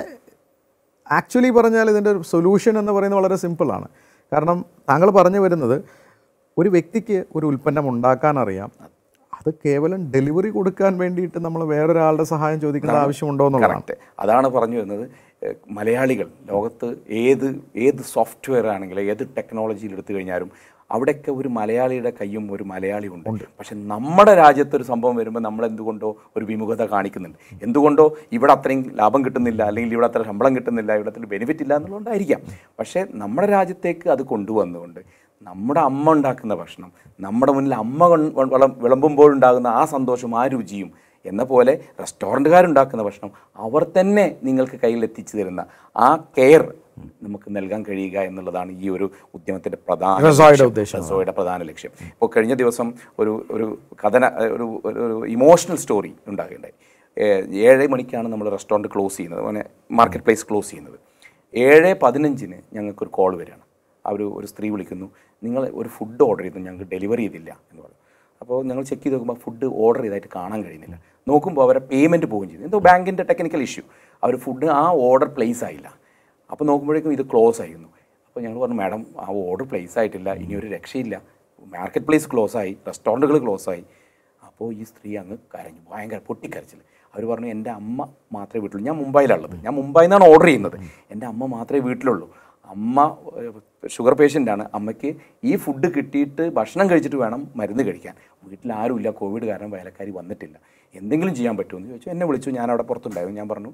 ആക്ച്വലി പറഞ്ഞാൽ ഇതിൻ്റെ ഒരു സൊല്യൂഷൻ എന്ന് പറയുന്നത് വളരെ സിമ്പിളാണ് കാരണം താങ്കൾ പറഞ്ഞു വരുന്നത് ഒരു വ്യക്തിക്ക് ഒരു ഉൽപ്പന്നം ഉണ്ടാക്കാൻ അറിയാം അത് കേവലം ഡെലിവറി കൊടുക്കാൻ വേണ്ടിയിട്ട് നമ്മൾ വേറൊരാളുടെ സഹായം ചോദിക്കേണ്ട ആവശ്യമുണ്ടോ എന്നുള്ളതാണ് അതാണ് പറഞ്ഞു വരുന്നത് മലയാളികൾ ലോകത്ത് ഏത് ഏത് സോഫ്റ്റ്വെയർ ആണെങ്കിലും ഏത് ടെക്നോളജിയിൽ എടുത്തു കഴിഞ്ഞാലും അവിടെയൊക്കെ ഒരു മലയാളിയുടെ കയ്യും ഒരു മലയാളി ഉണ്ട് പക്ഷെ നമ്മുടെ രാജ്യത്ത് ഒരു സംഭവം വരുമ്പോൾ നമ്മൾ എന്തുകൊണ്ടോ ഒരു വിമുഖത കാണിക്കുന്നുണ്ട് എന്തുകൊണ്ടോ ഇവിടെ അത്രയും ലാഭം കിട്ടുന്നില്ല അല്ലെങ്കിൽ ഇവിടെ അത്ര ശമ്പളം കിട്ടുന്നില്ല ഇവിടെ അത്ര ബെനിഫിറ്റ് ഇല്ല എന്നുള്ളതുകൊണ്ടായിരിക്കാം പക്ഷേ നമ്മുടെ രാജ്യത്തേക്ക് അത് കൊണ്ടുവന്നുകൊണ്ട് നമ്മുടെ അമ്മ ഉണ്ടാക്കുന്ന ഭക്ഷണം നമ്മുടെ മുന്നിൽ അമ്മ വിളമ്പുമ്പോഴുണ്ടാകുന്ന ആ സന്തോഷം ആ രുചിയും എന്ന പോലെ റെസ്റ്റോറൻറ്റുകാരുണ്ടാക്കുന്ന ഭക്ഷണം അവർ തന്നെ നിങ്ങൾക്ക് കയ്യിൽ എത്തിച്ചു തരുന്ന ആ കെയർ നമുക്ക് നൽകാൻ കഴിയുക എന്നുള്ളതാണ് ഈ ഒരു ഉദ്യമത്തിൻ്റെ പ്രധാന റസോയുടെ പ്രധാന ലക്ഷ്യം ഇപ്പോൾ കഴിഞ്ഞ ദിവസം ഒരു ഒരു കഥന ഒരു ഒരു ഇമോഷണൽ സ്റ്റോറി ഉണ്ടാകുകയുണ്ടായി ഏഴ് മണിക്കാണ് നമ്മൾ റെസ്റ്റോറൻറ്റ് ക്ലോസ് ചെയ്യുന്നത് അങ്ങനെ മാർക്കറ്റ് പ്ലേസ് ക്ലോസ് ചെയ്യുന്നത് ഏഴ് പതിനഞ്ചിന് ഞങ്ങൾക്കൊരു കോൾ വരികയാണ് അവർ ഒരു സ്ത്രീ വിളിക്കുന്നു നിങ്ങൾ ഒരു ഫുഡ് ഓർഡർ ചെയ്തു ഞങ്ങൾക്ക് ഡെലിവറി ചെയ്തില്ല എന്ന് പറഞ്ഞു അപ്പോൾ ഞങ്ങൾ ചെക്ക് ചെയ്ത് നോക്കുമ്പോൾ ഫുഡ് ഓർഡർ ചെയ്തായിട്ട് കാണാൻ കഴിയുന്നില്ല നോക്കുമ്പോൾ അവരെ പേയ്മെൻറ്റ് പോവുകയും ചെയ്തു എന്തോ ബാങ്കിൻ്റെ ടെക്നിക്കൽ ഇഷ്യൂ അവർ ഫുഡ് ആ ഓർഡർ പ്ലേസ് ആയില്ല അപ്പോൾ നോക്കുമ്പോഴേക്കും ഇത് ക്ലോസ് ആയിരുന്നു അപ്പോൾ ഞങ്ങൾ പറഞ്ഞു മാഡം ആ ഓർഡർ പ്ലേസ് ആയിട്ടില്ല ഇനി ഒരു രക്ഷയില്ല മാർക്കറ്റ് പ്ലേസ് ക്ലോസ് ആയി റെസ്റ്റോറൻറ്റുകൾ ക്ലോസ് ആയി അപ്പോൾ ഈ സ്ത്രീ അങ്ങ് കരഞ്ഞു ഭയങ്കര പൊട്ടിക്കരച്ചിൽ അവർ പറഞ്ഞു എൻ്റെ അമ്മ മാത്രമേ വീട്ടിലുള്ളൂ ഞാൻ മുംബൈയിലുള്ളത് ഞാൻ മുംബൈയിൽ നിന്നാണ് ഓർഡർ ചെയ്യുന്നത് എൻ്റെ അമ്മ മാത്രമേ വീട്ടിലുള്ളൂ അമ്മ ഷുഗർ പേഷ്യൻ്റാണ് അമ്മയ്ക്ക് ഈ ഫുഡ് കിട്ടിയിട്ട് ഭക്ഷണം കഴിച്ചിട്ട് വേണം മരുന്ന് കഴിക്കാൻ വീട്ടിൽ ആരുമില്ല കോവിഡ് കാരണം വേലക്കാരി വന്നിട്ടില്ല എന്തെങ്കിലും ചെയ്യാൻ പറ്റുമെന്ന് ചോദിച്ചു എന്നെ വിളിച്ചു ഞാൻ അവിടെ പുറത്തുണ്ടായിരുന്നു ഞാൻ പറഞ്ഞു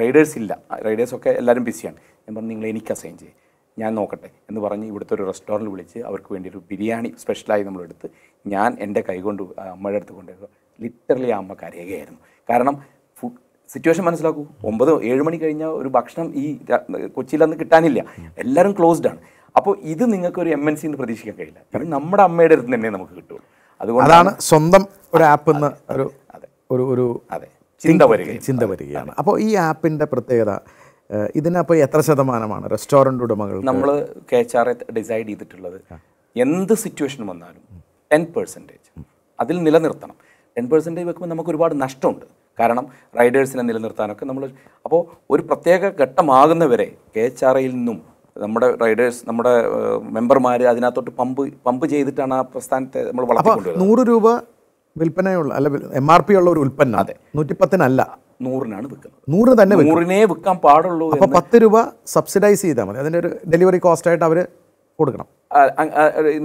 റൈഡേഴ്സ് ഇല്ല റൈഡേഴ്സൊക്കെ എല്ലാവരും ബിസിയാണ് ഞാൻ പറഞ്ഞു നിങ്ങൾ എനിക്ക് അസൈൻ ചെയ്യും ഞാൻ നോക്കട്ടെ എന്ന് പറഞ്ഞ് ഇവിടുത്തെ ഒരു റെസ്റ്റോറൻറ്റ് വിളിച്ച് അവർക്ക് വേണ്ടി ഒരു ബിരിയാണി സ്പെഷ്യലായി നമ്മളെടുത്ത് ഞാൻ എൻ്റെ കൈകൊണ്ട് അമ്മയുടെ അടുത്ത് കൊണ്ടുവരിക ലിറ്ററലി ആ അമ്മ കരയുകയായിരുന്നു കാരണം സിറ്റുവേഷൻ മനസ്സിലാക്കൂ ഒമ്പത് ഏഴ് മണി കഴിഞ്ഞാൽ ഒരു ഭക്ഷണം ഈ കൊച്ചിയിൽ അന്ന് കിട്ടാനില്ല എല്ലാവരും ക്ലോസ്ഡ് ആണ് അപ്പോൾ ഇത് നിങ്ങൾക്ക് ഒരു എം എൻ സിന്ന് പ്രതീക്ഷിക്കാൻ കഴിയില്ല കാരണം നമ്മുടെ അമ്മയുടെ അടുത്ത് തന്നെ നമുക്ക് കിട്ടുള്ളൂ അതുകൊണ്ട് അതാണ് സ്വന്തം ഒരു ആപ്പ് എന്ന് ഒരു ഒരു ഒരു അതെ ചിന്ത വരിക ചിന്ത വരികയാണ് അപ്പോൾ ഈ ആപ്പിൻ്റെ പ്രത്യേകത ഇതിനപ്പോൾ എത്ര ശതമാനമാണ് റെസ്റ്റോറൻറ്റ് ഉടമകൾ നമ്മൾ കെ എച്ച് ആർ ഡിസൈഡ് ചെയ്തിട്ടുള്ളത് എന്ത് സിറ്റുവേഷൻ വന്നാലും ടെൻ പെർസെൻറ്റേജ് അതിൽ നിലനിർത്തണം ടെൻ പെർസെൻറ്റേജ് വെക്കുമ്പോൾ നമുക്ക് ഒരുപാട് നഷ്ടമുണ്ട് കാരണം റൈഡേഴ്സിനെ നിലനിർത്താനൊക്കെ നമ്മൾ അപ്പോൾ ഒരു പ്രത്യേക ഘട്ടമാകുന്നവരെ കെ എച്ച് ആർ ഐയിൽ നിന്നും നമ്മുടെ റൈഡേഴ്സ് നമ്മുടെ മെമ്പർമാർ അതിനകത്തോട്ട് പമ്പ് പമ്പ് ചെയ്തിട്ടാണ് ആ പ്രസ്ഥാനത്തെ നമ്മൾ വളർത്തിക്കൊണ്ടുവരുന്നത് നൂറ് രൂപ വിൽപ്പനയുള്ള അല്ല എം ആർ പി ഉള്ള ഒരു ഉൽപ്പന്നം അതെ നൂറ്റിപ്പത്തിനല്ല നൂറിനാണ് വിൽക്കുന്നത് നൂറ് തന്നെ നൂറിനെ വിൽക്കാൻ പാടുള്ളൂ അപ്പോൾ പത്ത് രൂപ സബ്സിഡൈസ് ചെയ്താൽ മതി അതിൻ്റെ ഒരു ഡെലിവറി കോസ്റ്റ് ആയിട്ട് അവർ കൊടുക്കണം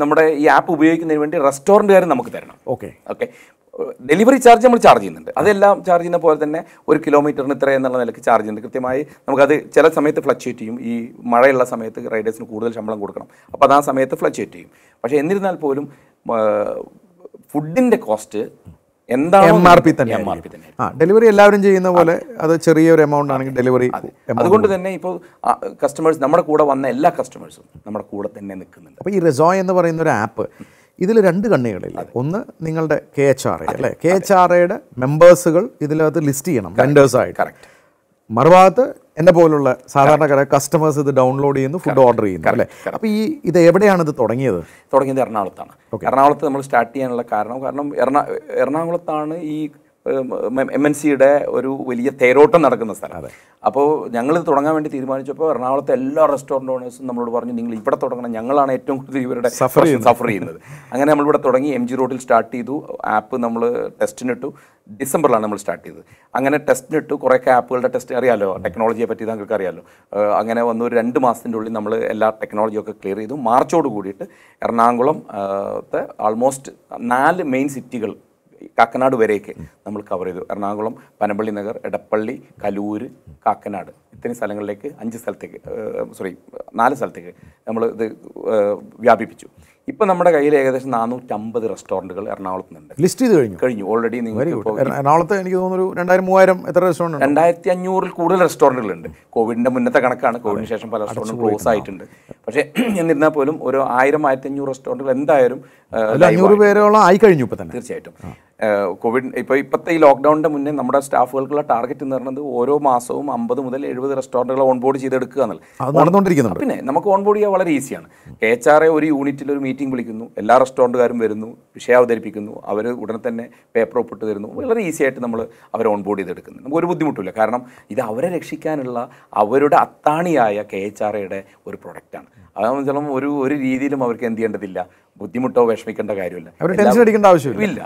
നമ്മുടെ ഈ ആപ്പ് ഉപയോഗിക്കുന്നതിന് വേണ്ടി റെസ്റ്റോറൻറ്റുകാരും നമുക്ക് തരണം ഓക്കെ ഓക്കെ ഡെലിവറി ചാർജ് നമ്മൾ ചാർജ് ചെയ്യുന്നുണ്ട് അതെല്ലാം ചാർജ് ചെയ്യുന്ന പോലെ തന്നെ ഒരു കിലോമീറ്ററിന് ഇത്ര എന്നുള്ള നിലയ്ക്ക് ചാർജ് ചെയ്യുന്നുണ്ട് കൃത്യമായി നമുക്കത് ചില സമയത്ത് ഫ്ലക്ച്വേറ്റ് ചെയ്യും ഈ മഴയുള്ള സമയത്ത് റൈഡേഴ്സിന് കൂടുതൽ ശമ്പളം കൊടുക്കണം അപ്പോൾ അത് ആ സമയത്ത് ഫ്ലക്ച്വേറ്റ് ചെയ്യും പക്ഷേ എന്നിരുന്നാൽ പോലും ഫുഡിൻ്റെ കോസ്റ്റ് എം ആർ പി തന്നെ ആ ഡെലിവറി എല്ലാവരും ചെയ്യുന്ന പോലെ അത് ചെറിയൊരു എമൗണ്ട് ആണെങ്കിൽ ഡെലിവറി അതുകൊണ്ട് തന്നെ ഇപ്പോൾ കസ്റ്റമേഴ്സ് നമ്മുടെ കൂടെ വന്ന എല്ലാ കസ്റ്റമേഴ്സും നമ്മുടെ കൂടെ തന്നെ നിൽക്കുന്നുണ്ട് അപ്പോൾ ഈ റിസോ എന്ന് പറയുന്ന ഒരു ആപ്പ് ഇതിൽ രണ്ട് കണ്ണികളില്ല ഒന്ന് നിങ്ങളുടെ കെ എച്ച് ആർ എ അല്ലേ കെ എച്ച് ആർ എയുടെ മെമ്പേഴ്സുകൾ ഇതിനകത്ത് ലിസ്റ്റ് ചെയ്യണം വെൻഡേഴ്സായിട്ട് മറുഭാഗത്ത് എന്നെ പോലുള്ള സാധാരണക്കാരെ കസ്റ്റമേഴ്സ് ഇത് ഡൗൺലോഡ് ചെയ്യുന്നു ഫുഡ് ഓർഡർ ചെയ്യുന്നു അല്ലേ അപ്പോൾ ഈ ഇത് എവിടെയാണ് ഇത് തുടങ്ങിയത് തുടങ്ങിയത് എറണാകുളത്താണ് എറണാകുളത്ത് നമ്മൾ സ്റ്റാർട്ട് ചെയ്യാനുള്ള കാരണം കാരണം എറണാകുളത്താണ് ഈ എം എൻ സിയുടെ ഒരു വലിയ തേരോട്ടം നടക്കുന്ന സ്ഥലം അപ്പോൾ ഞങ്ങൾ തുടങ്ങാൻ വേണ്ടി തീരുമാനിച്ചപ്പോൾ എറണാകുളത്തെ എല്ലാ റെസ്റ്റോറൻറ്റ് ഓണേഴ്സും നമ്മളോട് പറഞ്ഞു നിങ്ങൾ ഇവിടെ തുടങ്ങണം ഞങ്ങളാണ് ഏറ്റവും കൂടുതൽ ഇവരുടെ സഫർ സഫർ ചെയ്യുന്നത് അങ്ങനെ നമ്മളിവിടെ തുടങ്ങി എം ജി റോഡിൽ സ്റ്റാർട്ട് ചെയ്തു ആപ്പ് നമ്മൾ ടെസ്റ്റിനിട്ടു ഡിസംബറിലാണ് നമ്മൾ സ്റ്റാർട്ട് ചെയ്തത് അങ്ങനെ ടെസ്റ്റിനിട്ടു കുറേ ആപ്പുകളുടെ ടെസ്റ്റ് അറിയാലോ ടെക്നോളജിയെ പറ്റി താങ്കൾക്ക് അറിയാലോ അങ്ങനെ വന്ന ഒരു രണ്ട് മാസത്തിൻ്റെ ഉള്ളിൽ നമ്മൾ എല്ലാ ടെക്നോളജിയൊക്കെ ക്ലിയർ ചെയ്തു മാർച്ചോട് കൂടിയിട്ട് എറണാകുളം ആൾമോസ്റ്റ് നാല് മെയിൻ സിറ്റികൾ കാക്കനാട് വരെയൊക്കെ നമ്മൾ കവർ ചെയ്തു എറണാകുളം പനമ്പള്ളി നഗർ എടപ്പള്ളി കലൂർ കാക്കനാട് ഇത്തരം സ്ഥലങ്ങളിലേക്ക് അഞ്ച് സ്ഥലത്തേക്ക് സോറി നാല് സ്ഥലത്തേക്ക് നമ്മൾ ഇത് വ്യാപിപ്പിച്ചു ഇപ്പം നമ്മുടെ കയ്യിൽ ഏകദേശം നാനൂറ്റമ്പത് റെസ്റ്റോറൻറ്റുകൾ എറണാകുളത്ത് ഉണ്ട് ലിസ്റ്റ് ചെയ്ത് കഴിഞ്ഞു കഴിഞ്ഞു ഓൾറെഡി നിങ്ങൾ എറണാകുളത്ത് എനിക്ക് തോന്നുന്നു രണ്ടായിരം മൂവായിരം എത്ര റെസ്റ്റോറൻറ്റ് രണ്ടായിരത്തി അഞ്ഞൂറിൽ കൂടുതൽ റെസ്റ്റോറൻറ്റുകളുണ്ട് കോവിഡിൻ്റെ മുന്നത്തെ കണക്കാണ് കോവിഡിന് ശേഷം പല റെസ്റ്റോറൻറ്റ് ക്ലോസ് ആയിട്ടുണ്ട് പക്ഷേ എന്നിരുന്നാൽ പോലും ഒരു ആയിരം ആയിരത്തി അഞ്ഞൂറ് റെസ്റ്റോറൻറ്റുകൾ എന്തായാലും അഞ്ഞൂറ് പേരോളം ആയി കഴിഞ്ഞു ഇപ്പം തന്നെ തീർച്ചയായിട്ടും കോവിഡ് ഇപ്പോൾ ഇപ്പോഴത്തെ ഈ ലോക്ക്ഡൗണിൻ്റെ മുന്നേ നമ്മുടെ സ്റ്റാഫുകൾക്കുള്ള ടാർഗറ്റ് എന്ന് പറയുന്നത് ഓരോ മാസവും അമ്പത് മുതൽ എഴുപത് റെസ്റ്റോറൻറ്റുകൾ ഓൺബോർഡ് ചെയ്തെടുക്കുക എന്നുള്ളത് പിന്നെ നമുക്ക് ഓൺബോർഡ് ചെയ്യാൻ വളരെ ഈസിയാണ് എച്ച് ആർ എ ഒരു യൂണിറ്റിൽ ഒരു മീറ്റിംഗ് വിളിക്കുന്നു എല്ലാ റെസ്റ്റോറൻറ്റുകാരും വരുന്നു വിഷയം അവതരിപ്പിക്കുന്നു അവർ ഉടനെ തന്നെ പേപ്പർ ഒപ്പിട്ട് തരുന്നു വളരെ ഈസി ആയിട്ട് നമ്മൾ അവരെ ഓൺബോർഡ് ചെയ്തെടുക്കുന്നു നമുക്ക് ഒരു ബുദ്ധിമുട്ടില്ല കാരണം ഇത് അവരെ രക്ഷിക്കാനുള്ള അവരുടെ അത്താണിയായ കെ എച്ച് ആർ എയുടെ ഒരു പ്രൊഡക്റ്റാണ് അതാണെന്ന് ചിലപ്പോൾ ഒരു ഒരു രീതിയിലും അവർക്ക് എന്ത് ചെയ്യേണ്ടതില്ല ബുദ്ധിമുട്ടോ വിഷമിക്കേണ്ട കാര്യമില്ല അടിക്കേണ്ട ആവശ്യമില്ല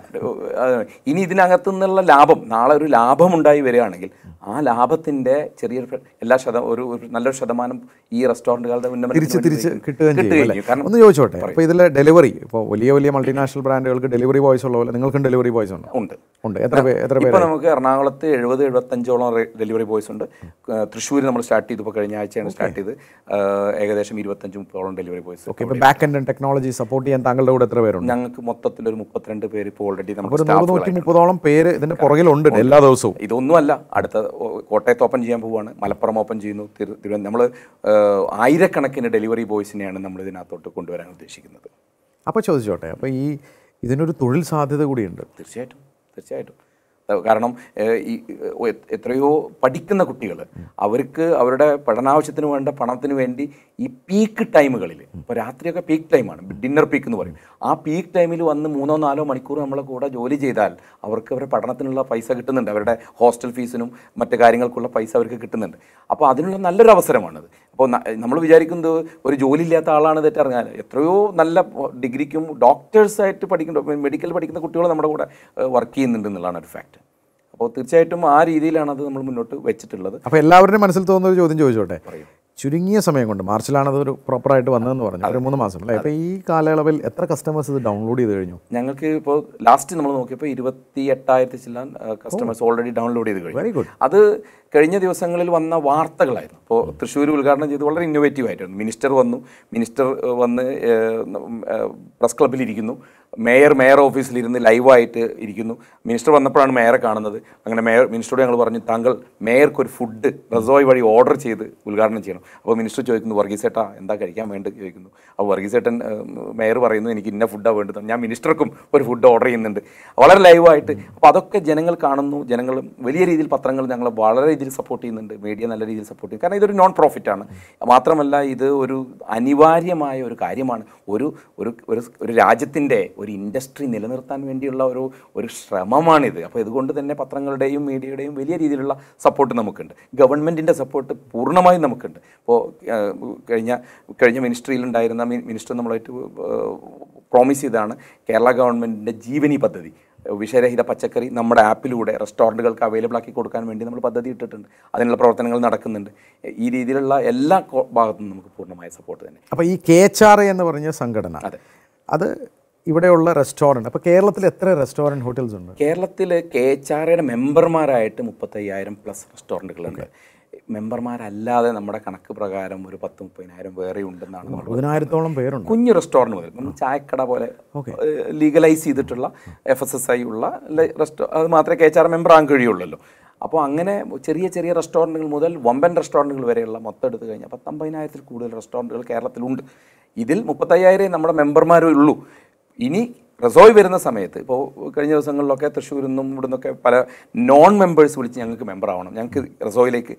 ഇനി ഇതിനകത്തു നിന്നുള്ള ലാഭം നാളെ ഒരു ലാഭം ഉണ്ടായി വരികയാണെങ്കിൽ ആ ലാഭത്തിന്റെ ചെറിയൊരു എല്ലാ ശത ഒരു നല്ലൊരു ശതമാനം ഈ റെസ്റ്റോറൻറ്റുകളുടെ ഉന്നമനം ഒന്ന് ചോദിച്ചോട്ടെ അപ്പോൾ ഇതിലെ ഡെലിവറി ഇപ്പോൾ വലിയ വലിയ മൾട്ടിനാഷണൽ ബ്രാൻഡുകൾക്ക് ഡെലിവറി ബോയ്സ് ഉള്ള പോലെ നിങ്ങൾക്കും ഡെലിവറി ബോയ്സ് ഉണ്ട് ഉണ്ട് ഉണ്ട് എത്ര പേര് എത്ര പേര് നമുക്ക് എറണാകുളത്ത് എഴുപത് എഴുപത്തഞ്ചോളം ഡെലിവറി ബോയ്സ് ഉണ്ട് തൃശ്ശൂർ നമ്മൾ സ്റ്റാർട്ട് ചെയ്തു ഇപ്പോൾ കഴിഞ്ഞ ആഴ്ചയാണ് സ്റ്റാർട്ട് ചെയ്ത് ഏകദേശം ഇരുപത്തഞ്ച് മുപ്പതോളം delivery boys okay back and technology support ചെയ്യാൻ താങ്കളുടെ കൂടെ എത്ര പേരുണ്ട് ഞങ്ങൾക്ക് മൊത്തത്തിൽ ഒരു മുപ്പത്തിരണ്ട് പേര് ഇപ്പോൾ ഓൾറെഡി നൂറ്റി മുപ്പതോളം പേര് ഇതിന്റെ പുറകിലുണ്ട് എല്ലാ ദിവസവും അല്ല അടുത്ത കോട്ടയത്ത് ഓപ്പൺ ചെയ്യാൻ പോവുകയാണ് മലപ്പുറം ഓപ്പൺ ചെയ്യുന്നു തിരുവനന്തപുരം നമ്മൾ ആയിരക്കണക്കിന് ഡെലിവറി ബോയ്സിനെയാണ് നമ്മൾ ഇതിനകത്തോട്ട് കൊണ്ടുവരാൻ ഉദ്ദേശിക്കുന്നത് അപ്പോൾ ചോദിച്ചോട്ടെ അപ്പോൾ ഈ ഇതിനൊരു തൊഴിൽ സാധ്യത കൂടിയുണ്ട് തീർച്ചയായിട്ടും തീർച്ചയായിട്ടും കാരണം ഈ എത്രയോ പഠിക്കുന്ന കുട്ടികൾ അവർക്ക് അവരുടെ പഠനാവശ്യത്തിന് വേണ്ട പണത്തിന് വേണ്ടി ഈ പീക്ക് ടൈമുകളിൽ ഇപ്പോൾ രാത്രിയൊക്കെ പീക്ക് ടൈമാണ് ഡിന്നർ പീക്ക് എന്ന് പറയും ആ പീക്ക് ടൈമിൽ വന്ന് മൂന്നോ നാലോ മണിക്കൂർ നമ്മളെ കൂടെ ജോലി ചെയ്താൽ അവർക്ക് അവരുടെ പഠനത്തിനുള്ള പൈസ കിട്ടുന്നുണ്ട് അവരുടെ ഹോസ്റ്റൽ ഫീസിനും മറ്റു കാര്യങ്ങൾക്കുള്ള പൈസ അവർക്ക് കിട്ടുന്നുണ്ട് അപ്പോൾ അതിനുള്ള നല്ലൊരു അവസരമാണത് അപ്പോൾ നമ്മൾ വിചാരിക്കുന്നത് ഒരു ജോലി ഇല്ലാത്ത ആളാണ് തെറ്റിറങ്ങാൻ എത്രയോ നല്ല ഡിഗ്രിക്കും ഡോക്ടേഴ്സായിട്ട് പഠിക്കുന്ന മെഡിക്കൽ പഠിക്കുന്ന കുട്ടികൾ നമ്മുടെ കൂടെ വർക്ക് ചെയ്യുന്നുണ്ട് എന്നുള്ളതാണ് ഒരു ഫാക്റ്റ് അപ്പോൾ തീർച്ചയായിട്ടും ആ രീതിയിലാണ് അത് നമ്മൾ മുന്നോട്ട് വെച്ചിട്ടുള്ളത് അപ്പോൾ എല്ലാവരുടെയും മനസ്സിൽ തോന്നുന്ന ഒരു ചോദ്യം ചോദിച്ചോട്ടെ ചുരുങ്ങിയ സമയം കൊണ്ട് മാർച്ചിലാണ് അതൊരു പ്രോപ്പറായിട്ട് വന്നതെന്ന് പറഞ്ഞു ഒരു മൂന്ന് മാസം അല്ലേ അപ്പോൾ ഈ കാലയളവിൽ എത്ര കസ്റ്റമേഴ്സ് ഇത് ഡൗൺലോഡ് ചെയ്ത് കഴിഞ്ഞു ഞങ്ങൾക്ക് ഇപ്പോൾ ലാസ്റ്റ് നമ്മൾ നോക്കിയപ്പോൾ ഇരുപത്തി എട്ടായിരത്തി ചില്ലാൻ കസ്റ്റമേഴ്സ് ഓൾറെഡി ഡൗൺലോഡ് ചെയ്ത് കഴിഞ്ഞു വെരി ഗുഡ് അത് കഴിഞ്ഞ ദിവസങ്ങളിൽ വന്ന വാർത്തകളായിരുന്നു ഇപ്പോൾ തൃശ്ശൂർ ഉദ്ഘാടനം ചെയ്ത് വളരെ ഇന്നോവേറ്റീവ് ആയിട്ടായിരുന്നു മിനിസ്റ്റർ വന്നു മിനിസ്റ്റർ വന്ന് പ്രസ് ക്ലബിലിരിക്കുന്നു മേയർ മേയർ ഓഫീസിൽ ഇരുന്ന് ലൈവായിട്ട് ഇരിക്കുന്നു മിനിസ്റ്റർ വന്നപ്പോഴാണ് മേയറെ കാണുന്നത് അങ്ങനെ മേയർ മിനിസ്റ്ററോട് ഞങ്ങൾ പറഞ്ഞു താങ്കൾ മേയർക്ക് ഒരു ഫുഡ് റസോയ് വഴി ഓർഡർ ചെയ്ത് ഉദ്ഘാടനം ചെയ്യണം അപ്പോൾ മിനിസ്റ്റർ ചോദിക്കുന്നു വർഗീസേട്ട എന്താ കഴിക്കാൻ വേണ്ടി ചോദിക്കുന്നു അപ്പോൾ വർഗീസേട്ടൻ മേയർ പറയുന്നു എനിക്ക് ഇന്ന ഫുഡാണ് വേണ്ടത് ഞാൻ മിനിസ്റ്റർക്കും ഒരു ഫുഡ് ഓർഡർ ചെയ്യുന്നുണ്ട് വളരെ ലൈവായിട്ട് അപ്പോൾ അതൊക്കെ ജനങ്ങൾ കാണുന്നു ജനങ്ങൾ വലിയ രീതിയിൽ പത്രങ്ങൾ ഞങ്ങളെ വളരെ രീതിയിൽ സപ്പോർട്ട് ചെയ്യുന്നുണ്ട് മീഡിയ നല്ല രീതിയിൽ സപ്പോർട്ട് ചെയ്യും കാരണം ഇതൊരു നോൺ പ്രോഫിറ്റാണ് മാത്രമല്ല ഇത് ഒരു അനിവാര്യമായ ഒരു കാര്യമാണ് ഒരു ഒരു ഒരു രാജ്യത്തിൻ്റെ ഒരു ഇൻഡസ്ട്രി നിലനിർത്താൻ വേണ്ടിയുള്ള ഒരു ഒരു ശ്രമമാണിത് അപ്പോൾ ഇതുകൊണ്ട് തന്നെ പത്രങ്ങളുടെയും മീഡിയയുടെയും വലിയ രീതിയിലുള്ള സപ്പോർട്ട് നമുക്കുണ്ട് ഗവൺമെൻറ്റിൻ്റെ സപ്പോർട്ട് പൂർണ്ണമായും നമുക്കുണ്ട് ഇപ്പോൾ കഴിഞ്ഞ കഴിഞ്ഞ മിനിസ്ട്രിയിലുണ്ടായിരുന്ന മിനിസ്റ്റർ നമ്മളായിട്ട് പ്രോമിസ് ചെയ്താണ് കേരള ഗവൺമെൻറ്റിൻ്റെ ജീവനി പദ്ധതി വിഷരഹിത പച്ചക്കറി നമ്മുടെ ആപ്പിലൂടെ റെസ്റ്റോറൻറ്റുകൾക്ക് അവൈലബിൾ ആക്കി കൊടുക്കാൻ വേണ്ടി നമ്മൾ പദ്ധതി ഇട്ടിട്ടുണ്ട് അതിനുള്ള പ്രവർത്തനങ്ങൾ നടക്കുന്നുണ്ട് ഈ രീതിയിലുള്ള എല്ലാ ഭാഗത്തും നമുക്ക് പൂർണ്ണമായ സപ്പോർട്ട് തന്നെ അപ്പോൾ ഈ കെ എച്ച് ആർ എന്ന് പറഞ്ഞ സംഘടന അതെ അത് ഇവിടെയുള്ള റെസ്റ്റോറൻറ്റ് അപ്പോൾ കേരളത്തിൽ എത്ര റെസ്റ്റോറൻറ്റ് ഹോട്ടൽസ് ഉണ്ട് കേരളത്തിൽ കെ എച്ച് ആർ എയുടെ മെമ്പർമാരായിട്ട് മുപ്പത്തയ്യായിരം പ്ലസ് റെസ്റ്റോറൻറ്റുകളുണ്ട് മെമ്പർമാരല്ലാതെ നമ്മുടെ കണക്ക് പ്രകാരം ഒരു പത്ത് മുപ്പതിനായിരം വേറെ ഉണ്ടെന്നാണ് പതിനായിരത്തോളം പേരുണ്ട് കുഞ്ഞു റെസ്റ്റോറൻറ്റ് പോലെ നമ്മൾ ചായക്കട പോലെ ലീഗലൈസ് ചെയ്തിട്ടുള്ള എഫ് എസ് എസ് ഐ ഉള്ള റെസ്റ്റോ അത് മാത്രമേ കെ എച്ച് ആർ മെമ്പർ ആകാൻ കഴിയുള്ളല്ലോ അപ്പോൾ അങ്ങനെ ചെറിയ ചെറിയ റെസ്റ്റോറൻറ്റുകൾ മുതൽ വമ്പൻ റെസ്റ്റോറൻറ്റുകൾ വരെയുള്ള മൊത്തം എടുത്തു കഴിഞ്ഞാൽ പത്തമ്പതിനായിരത്തിൽ കൂടുതൽ റെസ്റ്റോറൻറ്റുകൾ കേരളത്തിലുണ്ട് ഇതിൽ മുപ്പത്തയ്യായിരം നമ്മുടെ മെമ്പർമാരേ ഉള്ളൂ ഇനി റിസോൾവ് വരുന്ന സമയത്ത് ഇപ്പോൾ കഴിഞ്ഞ ദിവസങ്ങളിലൊക്കെ തൃശ്ശൂരിൽ നിന്നും ഇവിടെ നിന്നൊക്കെ പല നോൺ മെമ്പേഴ്സ് വിളിച്ച് ഞങ്ങൾക്ക് മെമ്പർ ആവണം ഞങ്ങൾക്ക് റിസോയിലേക്ക്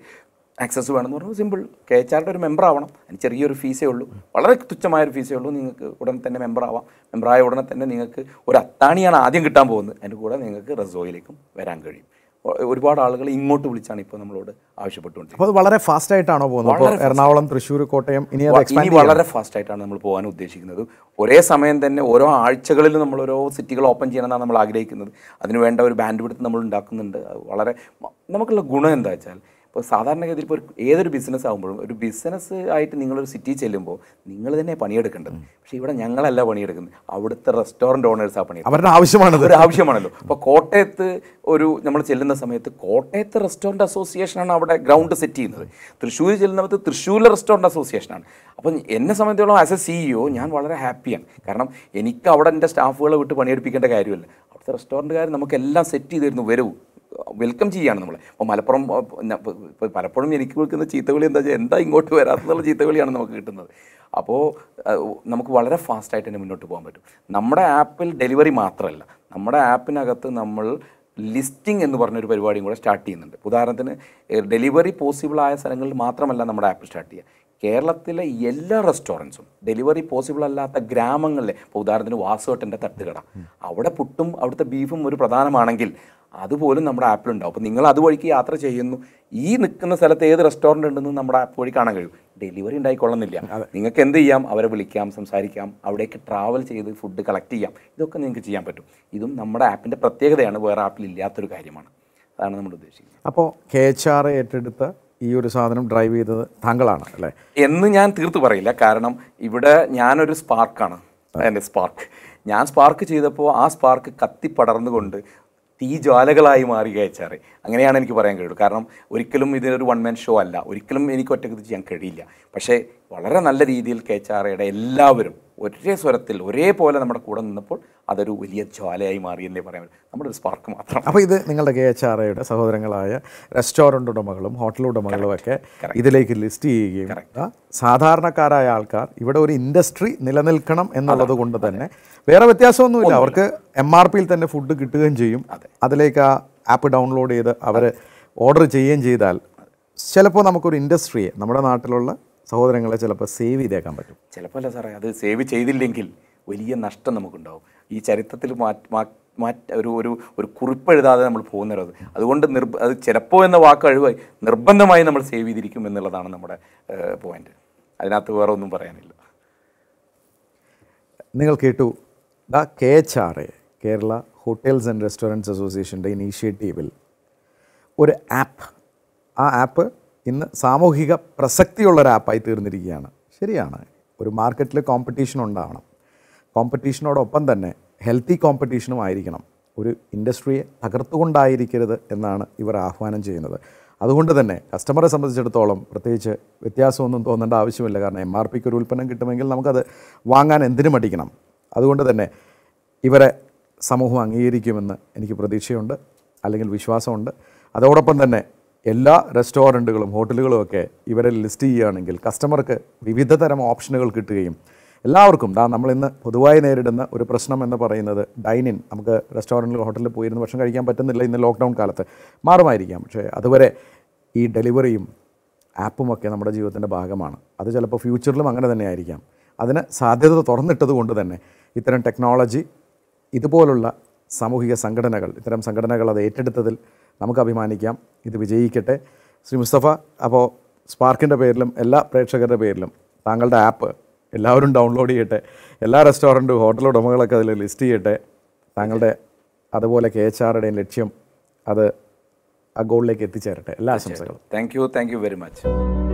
ആക്സസ് വേണമെന്ന് പറഞ്ഞാൽ സിമ്പിൾ കെ എച്ച് ആറിൻ്റെ ഒരു മെമ്പർ ആവണം അതിന് ചെറിയൊരു ഫീസേ ഉള്ളൂ വളരെ തുച്ഛമായൊരു ഫീസേ ഉള്ളൂ നിങ്ങൾക്ക് ഉടനെ തന്നെ മെമ്പർ ആവാം മെമ്പറായ ഉടനെ തന്നെ നിങ്ങൾക്ക് ഒരു അത്താണിയാണ് ആദ്യം കിട്ടാൻ പോകുന്നത് അതിൻ്റെ കൂടെ നിങ്ങൾക്ക് റിസോയിലേക്കും വരാൻ കഴിയും ഒരുപാട് ആളുകൾ ഇങ്ങോട്ട് വിളിച്ചാണ് ഇപ്പോൾ നമ്മളോട് ആവശ്യപ്പെട്ടുകൊണ്ടിരിക്കുന്നത് അപ്പോൾ വളരെ ഫാസ്റ്റ് ആയിട്ടാണോ പോകുന്നത് എറണാകുളം തൃശ്ശൂർ കോട്ടയം ഇനി ഇനി വളരെ ഫാസ്റ്റ് ആയിട്ടാണ് നമ്മൾ പോകാൻ ഉദ്ദേശിക്കുന്നത് ഒരേ സമയം തന്നെ ഓരോ ആഴ്ചകളിൽ നമ്മൾ ഓരോ സിറ്റികൾ ഓപ്പൺ ചെയ്യണമെന്നാണ് നമ്മൾ ആഗ്രഹിക്കുന്നത് അതിനുവേണ്ട ഒരു ബാൻഡ് വിടുത്ത് നമ്മൾ ഉണ്ടാക്കുന്നുണ്ട് വളരെ നമുക്കുള്ള ഗുണം എന്താ വെച്ചാൽ ഇപ്പോൾ സാധാരണഗതിയിൽ ഇപ്പോൾ ഏതൊരു ബിസിനസ് ആകുമ്പോഴും ഒരു ബിസിനസ് ആയിട്ട് നിങ്ങളൊരു സിറ്റി ചെല്ലുമ്പോൾ നിങ്ങൾ തന്നെ പണിയെടുക്കേണ്ടത് പക്ഷേ ഇവിടെ ഞങ്ങളല്ല പണിയെടുക്കുന്നത് അവിടുത്തെ റെസ്റ്റോറൻറ്റ് ഓണേഴ്സ് ആ പണി അവരുടെ ആവശ്യമാണ് ഒരു ആവശ്യമാണല്ലോ അപ്പോൾ കോട്ടയത്ത് ഒരു നമ്മൾ ചെല്ലുന്ന സമയത്ത് കോട്ടയത്ത് റെസ്റ്റോറൻറ്റ് അസോസിയേഷനാണ് അവിടെ ഗ്രൗണ്ട് സെറ്റ് ചെയ്യുന്നത് തൃശ്ശൂർ ചെല്ലുന്നവർക്ക് തൃശ്ശൂരിലെ റെസ്റ്റോറൻറ്റ് അസോസിയേഷനാണ് അപ്പം എന്നെ സംബന്ധിച്ചോളം ആസ് എ സിഇഒ ഞാൻ വളരെ ഹാപ്പിയാണ് കാരണം എനിക്ക് അവിടെ എൻ്റെ സ്റ്റാഫുകളെ വിട്ട് പണിയെടുപ്പിക്കേണ്ട കാര്യമല്ല അവിടുത്തെ റെസ്റ്റോറൻറ്റുകാർ നമുക്കെല്ലാം സെറ്റ് ചെയ്തിരുന്നു വരവും വെൽക്കം ചെയ്യുകയാണ് നമ്മൾ അപ്പോൾ മലപ്പുറം പലപ്പോഴും എനിക്ക് വിളിക്കുന്ന ചീത്തവിളി എന്താ വെച്ചാൽ എന്താ ഇങ്ങോട്ട് വരാത്തെന്നുള്ള ചീത്തവിളിയാണ് നമുക്ക് കിട്ടുന്നത് അപ്പോൾ നമുക്ക് വളരെ ഫാസ്റ്റായിട്ട് തന്നെ മുന്നോട്ട് പോകാൻ പറ്റും നമ്മുടെ ആപ്പിൽ ഡെലിവറി മാത്രമല്ല നമ്മുടെ ആപ്പിനകത്ത് നമ്മൾ ലിസ്റ്റിംഗ് എന്ന് പറഞ്ഞൊരു പരിപാടിയും കൂടെ സ്റ്റാർട്ട് ചെയ്യുന്നുണ്ട് ഉദാഹരണത്തിന് ഡെലിവറി പോസിബിളായ സ്ഥലങ്ങളിൽ മാത്രമല്ല നമ്മുടെ ആപ്പ് സ്റ്റാർട്ട് ചെയ്യുക കേരളത്തിലെ എല്ലാ റെസ്റ്റോറൻസും ഡെലിവറി പോസിബിൾ അല്ലാത്ത ഗ്രാമങ്ങളിലെ ഇപ്പോൾ ഉദാഹരണത്തിന് വാസുവട്ടൻ്റെ തട്ടുകട അവിടെ പുട്ടും അവിടുത്തെ ബീഫും ഒരു പ്രധാനമാണെങ്കിൽ അതുപോലും നമ്മുടെ ആപ്പിലുണ്ടാവും അപ്പോൾ നിങ്ങൾ അതുവഴിക്ക് യാത്ര ചെയ്യുന്നു ഈ നിൽക്കുന്ന സ്ഥലത്ത് ഏത് റെസ്റ്റോറൻറ്റ് ഉണ്ടെന്ന് നമ്മുടെ ആപ്പ് വഴി കാണാൻ കഴിയും ഡെലിവറി ഉണ്ടായിക്കൊള്ളുന്നില്ല നിങ്ങൾക്ക് എന്ത് ചെയ്യാം അവരെ വിളിക്കാം സംസാരിക്കാം അവിടേക്ക് ട്രാവൽ ചെയ്ത് ഫുഡ് കളക്ട് ചെയ്യാം ഇതൊക്കെ നിങ്ങൾക്ക് ചെയ്യാൻ പറ്റും ഇതും നമ്മുടെ ആപ്പിൻ്റെ പ്രത്യേകതയാണ് വേറെ ആപ്പിൽ ഇല്ലാത്തൊരു കാര്യമാണ് അതാണ് നമ്മൾ ഉദ്ദേശിക്കുന്നത് അപ്പോൾ കെ എച്ച് ആർ ഏറ്റെടുത്ത് ഈ ഒരു സാധനം ഡ്രൈവ് ചെയ്തത് താങ്കളാണ് അല്ലേ എന്ന് ഞാൻ തീർത്തു പറയില്ല കാരണം ഇവിടെ ഞാനൊരു സ്പാർക്കാണ് എൻ്റെ സ്പാർക്ക് ഞാൻ സ്പാർക്ക് ചെയ്തപ്പോൾ ആ സ്പാർക്ക് കത്തിപ്പടർന്നുകൊണ്ട് തീജ്വാലകളായി മാറി എച്ച് അങ്ങനെയാണ് എനിക്ക് പറയാൻ കഴിയുള്ളൂ കാരണം ഒരിക്കലും ഇതിനൊരു വൺ മാൻ ഷോ അല്ല ഒരിക്കലും എനിക്ക് ഒറ്റക്ക് ചെയ്യാൻ കഴിയില്ല പക്ഷേ വളരെ നല്ല രീതിയിൽ കെ എച്ച് ആർ എല്ലാവരും ഒരേ സ്വരത്തിൽ ഒരേപോലെ നമ്മുടെ കൂടെ നിന്നപ്പോൾ അതൊരു വലിയ ജ്വാലയായി മാറി എന്നേ പറയാൻ നമ്മുടെ ഒരു സ്പാർക്ക് മാത്രം അപ്പോൾ ഇത് നിങ്ങളുടെ കെ എച്ച് ആർ എയുടെ സഹോദരങ്ങളായ റെസ്റ്റോറൻറ്റ് ഉടമകളും ഹോട്ടൽ ഉടമകളും ഒക്കെ ഇതിലേക്ക് ലിസ്റ്റ് ചെയ്യുകയും സാധാരണക്കാരായ ആൾക്കാർ ഇവിടെ ഒരു ഇൻഡസ്ട്രി നിലനിൽക്കണം എന്നുള്ളത് കൊണ്ട് തന്നെ വേറെ വ്യത്യാസമൊന്നുമില്ല അവർക്ക് എം ആർ പിയിൽ തന്നെ ഫുഡ് കിട്ടുകയും ചെയ്യും അതിലേക്ക് ആ ആപ്പ് ഡൗൺലോഡ് ചെയ്ത് അവർ ഓർഡർ ചെയ്യുകയും ചെയ്താൽ ചിലപ്പോൾ നമുക്കൊരു ഇൻഡസ്ട്രിയെ നമ്മുടെ നാട്ടിലുള്ള സഹോദരങ്ങളെ ചിലപ്പോൾ സേവ് ചെയ്തേക്കാൻ പറ്റും ചിലപ്പോൾ അല്ല സാറേ അത് സേവ് ചെയ്തില്ലെങ്കിൽ വലിയ നഷ്ടം നമുക്കുണ്ടാവും ഈ ചരിത്രത്തിൽ മാറ്റ ഒരു ഒരു ഒരു കുറിപ്പെഴുതാതെ നമ്മൾ പോകുന്നത് അതുകൊണ്ട് നിർബ അത് ചിലപ്പോൾ എന്ന വാക്ക് കഴിവ് നിർബന്ധമായി നമ്മൾ സേവ് ചെയ്തിരിക്കും എന്നുള്ളതാണ് നമ്മുടെ പോയിന്റ് അതിനകത്ത് വേറെ ഒന്നും പറയാനില്ല നിങ്ങൾ കേട്ടു the K H R A Kerala hotels and restaurants അസോസിയേഷൻ്റെ ഇനീഷ്യേറ്റീവിൽ ഒരു ആപ്പ് ആ ആപ്പ് ഇന്ന് സാമൂഹിക പ്രസക്തിയുള്ള ഒരു ആപ്പായി തീർന്നിരിക്കുകയാണ് ശരിയാണ് ഒരു മാർക്കറ്റിൽ കോമ്പറ്റീഷൻ ഉണ്ടാവണം കോമ്പറ്റീഷനോടൊപ്പം തന്നെ ഹെൽത്തി കോമ്പറ്റീഷനും ആയിരിക്കണം ഒരു ഇൻഡസ്ട്രിയെ തകർത്തുകൊണ്ടായിരിക്കരുത് എന്നാണ് ഇവർ ആഹ്വാനം ചെയ്യുന്നത് അതുകൊണ്ട് തന്നെ കസ്റ്റമറെ സംബന്ധിച്ചിടത്തോളം പ്രത്യേകിച്ച് വ്യത്യാസമൊന്നും തോന്നേണ്ട ആവശ്യമില്ല കാരണം എം ആർ പിക്ക് ഒരു ഉൽപ്പന്നം കിട്ടുമെങ്കിൽ നമുക്കത് വാങ്ങാൻ എന്തിനു മടിക്കണം അതുകൊണ്ട് തന്നെ ഇവരെ സമൂഹം അംഗീകരിക്കുമെന്ന് എനിക്ക് പ്രതീക്ഷയുണ്ട് അല്ലെങ്കിൽ വിശ്വാസമുണ്ട് അതോടൊപ്പം തന്നെ എല്ലാ റെസ്റ്റോറൻറ്റുകളും ഹോട്ടലുകളും ഒക്കെ ഇവരെ ലിസ്റ്റ് ചെയ്യുകയാണെങ്കിൽ കസ്റ്റമർക്ക് വിവിധ തരം ഓപ്ഷനുകൾ കിട്ടുകയും എല്ലാവർക്കും ദാ നമ്മളിന്ന് പൊതുവായി നേരിടുന്ന ഒരു പ്രശ്നം എന്ന് പറയുന്നത് ഡൈനിൻ നമുക്ക് റെസ്റ്റോറൻറ്റിൽ ഹോട്ടലിൽ പോയിരുന്ന് ഭക്ഷണം കഴിക്കാൻ പറ്റുന്നില്ല ഇന്ന് ലോക്ക്ഡൗൺ കാലത്ത് മാറുമായിരിക്കാം പക്ഷേ അതുവരെ ഈ ഡെലിവറിയും ആപ്പുമൊക്കെ നമ്മുടെ ജീവിതത്തിൻ്റെ ഭാഗമാണ് അത് ചിലപ്പോൾ ഫ്യൂച്ചറിലും അങ്ങനെ തന്നെ ആയിരിക്കാം അതിന് സാധ്യത തുറന്നിട്ടത് കൊണ്ട് തന്നെ ഇത്തരം ടെക്നോളജി ഇതുപോലുള്ള സാമൂഹിക സംഘടനകൾ ഇത്തരം സംഘടനകൾ അത് ഏറ്റെടുത്തതിൽ നമുക്ക് അഭിമാനിക്കാം ഇത് വിജയിക്കട്ടെ ശ്രീ മുസ്തഫ അപ്പോൾ സ്പാർക്കിൻ്റെ പേരിലും എല്ലാ പ്രേക്ഷകരുടെ പേരിലും താങ്കളുടെ ആപ്പ് എല്ലാവരും ഡൗൺലോഡ് ചെയ്യട്ടെ എല്ലാ റെസ്റ്റോറൻറ്റും ഹോട്ടൽ ഉടമകളൊക്കെ അതിൽ ലിസ്റ്റ് ചെയ്യട്ടെ താങ്കളുടെ അതുപോലെ കെ എച്ച് ആറുടെയും ലക്ഷ്യം അത് ആ ഗോളിലേക്ക് എത്തിച്ചേരട്ടെ എല്ലാ ആശംസകളും thank you thank you very much